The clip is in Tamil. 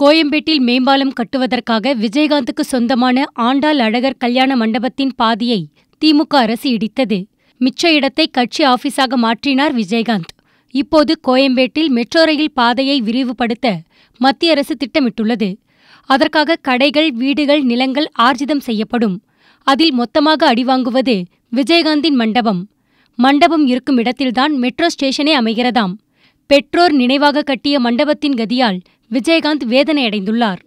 கோயம்பேட்டில் மேம்பாலம் கட்டுவதற்காக விஜயகாந்துக்கு சொந்தமான ஆண்டாள் அழகர் கல்யாண மண்டபத்தின் பாதியை திமுக அரசு இடித்தது மிச்ச இடத்தை கட்சி ஆபீஸாக மாற்றினார் விஜயகாந்த் இப்போது கோயம்பேட்டில் மெட்ரோ ரயில் பாதையை விரிவுபடுத்த மத்திய அரசு திட்டமிட்டுள்ளது அதற்காக கடைகள் வீடுகள் நிலங்கள் ஆர்ஜிதம் செய்யப்படும் அதில் மொத்தமாக அடிவாங்குவது விஜயகாந்தின் மண்டபம் மண்டபம் இருக்கும் இடத்தில்தான் மெட்ரோ ஸ்டேஷனே அமைகிறதாம் பெற்றோர் நினைவாக கட்டிய மண்டபத்தின் கதியால் விஜயகாந்த் வேதனை அடைந்துள்ளார்